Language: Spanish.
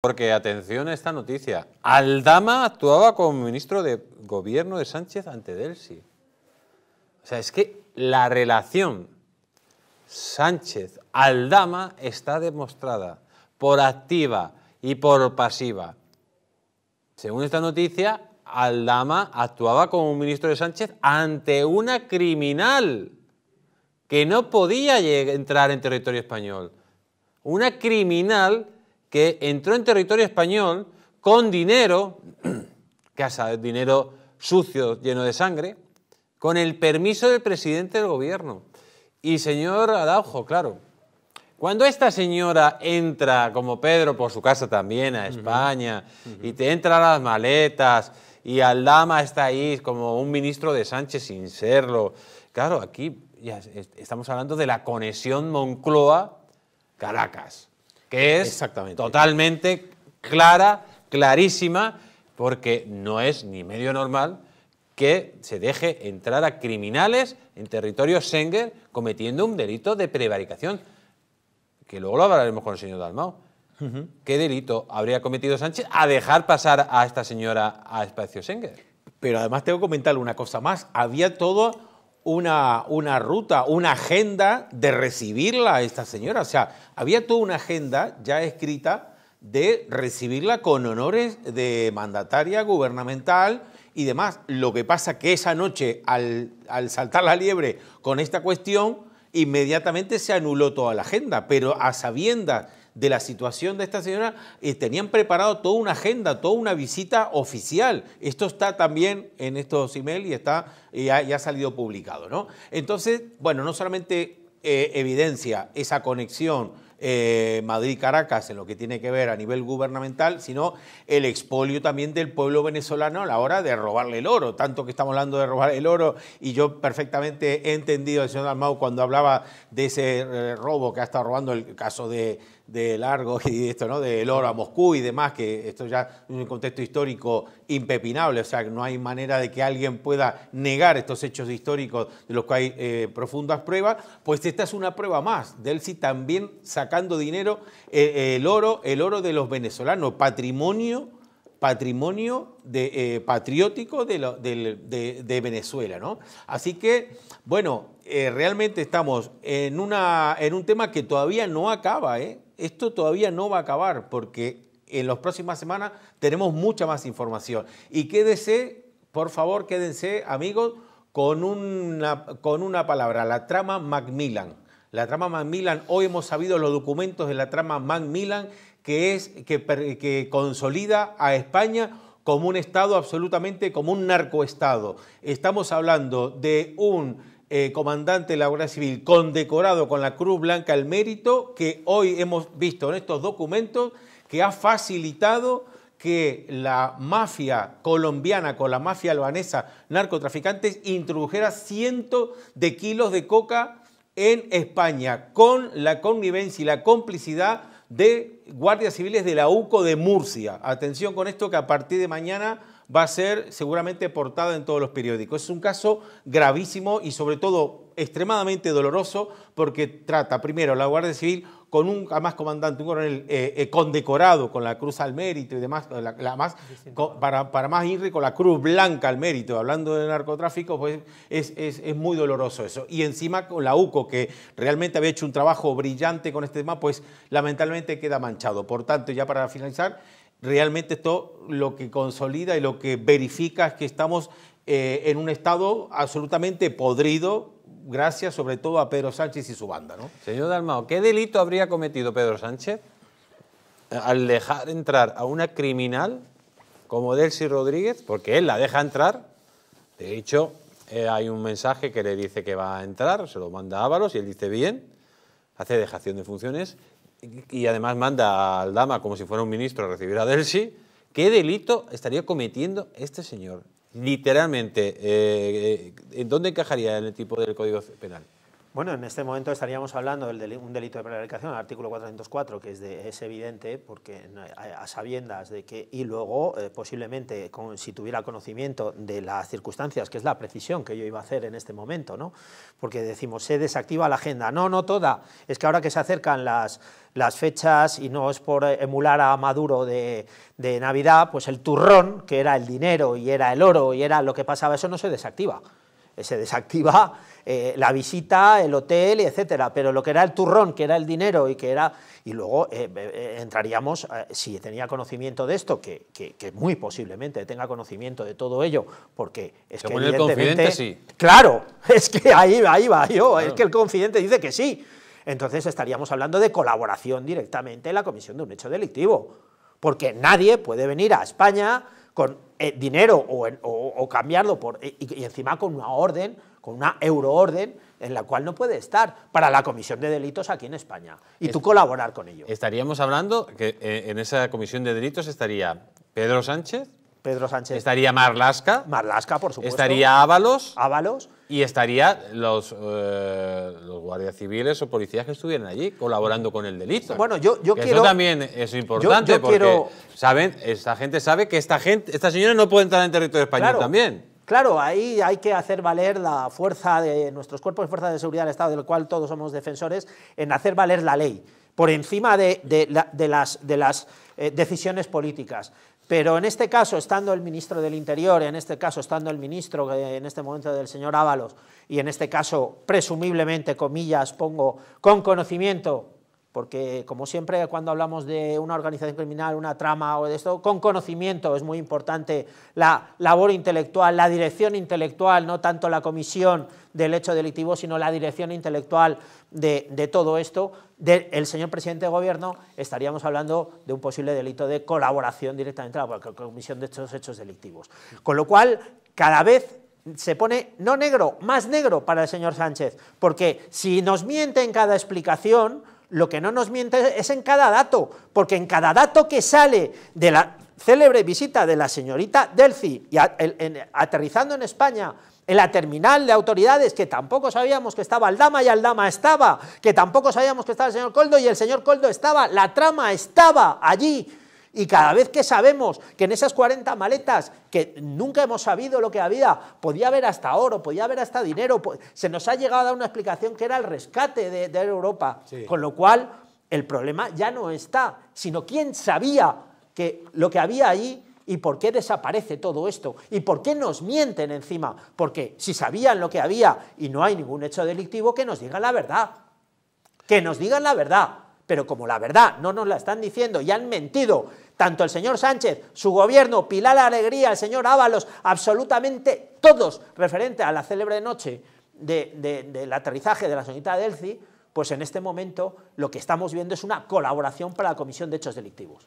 Porque atención a esta noticia. Aldama actuaba como ministro de gobierno de Sánchez ante Delsi. O sea, es que la relación Sánchez-Aldama está demostrada por activa y por pasiva. Según esta noticia, Aldama actuaba como ministro de Sánchez ante una criminal que no podía entrar en territorio español. Una criminal que entró en territorio español con dinero, casa, dinero sucio, lleno de sangre, con el permiso del presidente del gobierno. Y señor Araujo, claro, cuando esta señora entra, como Pedro por su casa también, a España, y te entran las maletas, y Aldama está ahí como un ministro de Sánchez sin serlo, claro, aquí estamos hablando de la conexión Moncloa-Caracas que es totalmente clara, clarísima, porque no es ni medio normal que se deje entrar a criminales en territorio Schengen cometiendo un delito de prevaricación, que luego lo hablaremos con el señor Dalmao. ¿Qué delito habría cometido Sánchez a dejar pasar a esta señora a espacio Schengen? Pero además tengo que comentarle una cosa más. Había todo una, ruta, una agenda de recibirla a esta señora. O sea, había toda una agenda ya escrita de recibirla con honores de mandataria gubernamental y demás. Lo que pasa que esa noche, al, al saltar la liebre con esta cuestión, inmediatamente se anuló toda la agenda, pero a sabiendas de la situación de esta señora, y eh, tenían preparado toda una agenda, toda una visita oficial. Esto está también en estos email y está, eh, ya, ha salido publicado, ¿no? Entonces, bueno, no solamente eh, evidencia esa conexión Madrid-Caracas en lo que tiene que ver a nivel gubernamental, sino el expolio también del pueblo venezolano a la hora de robarle el oro. Tanto que estamos hablando de robar el oro, y yo perfectamente he entendido al señor Dalmau cuando hablaba de ese robo que ha estado robando el caso de, de largo y esto, ¿no? Del oro a Moscú y demás, que esto ya es un contexto histórico impepinable, o sea, no hay manera de que alguien pueda negar estos hechos históricos de los que hay eh, profundas pruebas, pues esta es una prueba más. Delsi también sacando dinero, eh, eh, el oro, el oro de los venezolanos, patrimonio patrimonio de, patriótico de, de, Venezuela. ¿no? Así que, bueno, realmente estamos en, una, en un tema que todavía no acaba. ¿eh? esto todavía no va a acabar porque en las próximas semanas tenemos mucha más información. Y quédense, por favor, quédense amigos con una, con una palabra, la trama Macmillan. La trama Macmillan, hoy hemos sabido los documentos de la trama Macmillan que, es, que consolida a España como un Estado absolutamente, como un narcoestado. Estamos hablando de un eh, comandante de la Guardia Civil, condecorado con la Cruz Blanca al mérito, que hoy hemos visto en estos documentos que ha facilitado que la mafia colombiana con la mafia albanesa, narcotraficantes, introdujera cientos de kilos de coca en España con la connivencia y la complicidad de guardias civiles de la UCO de Murcia. Atención con esto que a partir de mañana va a ser seguramente portada en todos los periódicos. Es un caso gravísimo y sobre todo extremadamente doloroso porque trata primero la Guardia Civil con un más comandante, un coronel eh, eh, condecorado con la Cruz al Mérito y demás, para, más irre con la Cruz Blanca al Mérito, hablando de narcotráfico, pues es, es, muy doloroso eso. Y encima con la UCO, que realmente había hecho un trabajo brillante con este tema, pues lamentablemente queda manchado. Por tanto, ya para finalizar, realmente esto lo que consolida y lo que verifica es que estamos eh, en un estado absolutamente podrido, gracias sobre todo a Pedro Sánchez y su banda. ¿no? Señor Dalmao, ¿qué delito habría cometido Pedro Sánchez eh, al dejar entrar a una criminal como Delcy Rodríguez? Porque él la deja entrar. De hecho, eh, hay un mensaje que le dice que va a entrar, se lo manda a Ábalos y él dice bien, hace dejación de funciones y además manda al dama como si fuera un ministro a recibir a Delsi, ¿qué delito estaría cometiendo este señor? Literalmente, eh, eh, ¿en dónde encajaría en el tipo del Código Penal? Bueno, en este momento estaríamos hablando de un delito de prevaricación, el artículo 404, que es, evidente, porque a, sabiendas de que, y luego eh, posiblemente si tuviera conocimiento de las circunstancias, que es la precisión que yo iba a hacer en este momento, ¿no? porque decimos, se desactiva la agenda, no, no toda, es que ahora que se acercan las, fechas, y no es por emular a Maduro de, de Navidad, pues el turrón, que era el dinero y era el oro y era lo que pasaba, eso no se desactiva, se desactiva eh, la visita, el hotel, etcétera, pero lo que era el turrón, que era el dinero y que era... Y luego eh, eh, entraríamos, si tenía conocimiento de esto, que, muy posiblemente tenga conocimiento de todo ello, porque es que evidentemente... confidente, sí. Claro, es que ahí, ahí va yo, es que el confidente dice que sí. Entonces estaríamos hablando de colaboración directamente en la comisión de un hecho delictivo, porque nadie puede venir a España con dinero o, cambiarlo por, y, encima con una orden con una euroorden en la cual no puede estar para la comisión de delitos aquí en España y tú colaborar con ello. Estaríamos hablando que eh, en esa comisión de delitos estaría Pedro Sánchez, Pedro Sánchez. Estaría Marlasca. Marlasca, por supuesto. Estaría Ábalos. Ábalos. Y estaría los, eh, los guardias civiles o policías que estuvieran allí colaborando con el delito. Bueno, yo, yo quiero... Eso también es importante porque saben, esta gente sabe que esta gente, señora no puede entrar en territorio español también. Claro, ahí hay que hacer valer la fuerza de nuestros cuerpos de fuerza de seguridad del Estado, del cual todos somos defensores, en hacer valer la ley, por encima de, las, eh, decisiones políticas. Pero en este caso, estando el ministro del Interior, en este caso estando el ministro, en este momento del señor Ábalos, y en este caso, presumiblemente, comillas, pongo, con conocimiento porque como siempre cuando hablamos de una organización criminal, una trama o de esto, con conocimiento es muy importante la labor intelectual, la dirección intelectual, no tanto la comisión del hecho delictivo, sino la dirección intelectual de, todo esto, del señor presidente de gobierno, estaríamos hablando de un posible delito de colaboración directamente con la comisión de estos hechos delictivos. Con lo cual, cada vez se pone no negro, más negro para el señor Sánchez, porque si nos miente en cada explicación, lo que no nos miente es en cada dato, porque en cada dato que sale de la célebre visita de la señorita Delci, y aterrizando en España, en la terminal de autoridades, que tampoco sabíamos que estaba dama y dama estaba, que tampoco sabíamos que estaba el señor Coldo y el señor Coldo estaba, la trama estaba allí, y cada vez que sabemos que en esas 40 maletas, que nunca hemos sabido lo que había, podía haber hasta oro, podía haber hasta dinero, se nos ha llegado a dar una explicación que era el rescate de, Europa. Con lo cual, el problema ya no está, sino quién sabía que lo que había ahí ¿Y por qué desaparece todo esto? ¿Y por qué nos mienten encima? Porque si sabían lo que había y no hay ningún hecho delictivo, que nos digan la verdad. Que nos digan la verdad pero como la verdad no nos la están diciendo y han mentido, tanto el señor Sánchez, su gobierno, Pilar Alegría, el señor Ábalos, absolutamente todos referente a la célebre noche del aterrizaje de la señorita Delci, pues en este momento lo que estamos viendo es una colaboración para la comisión de hechos delictivos.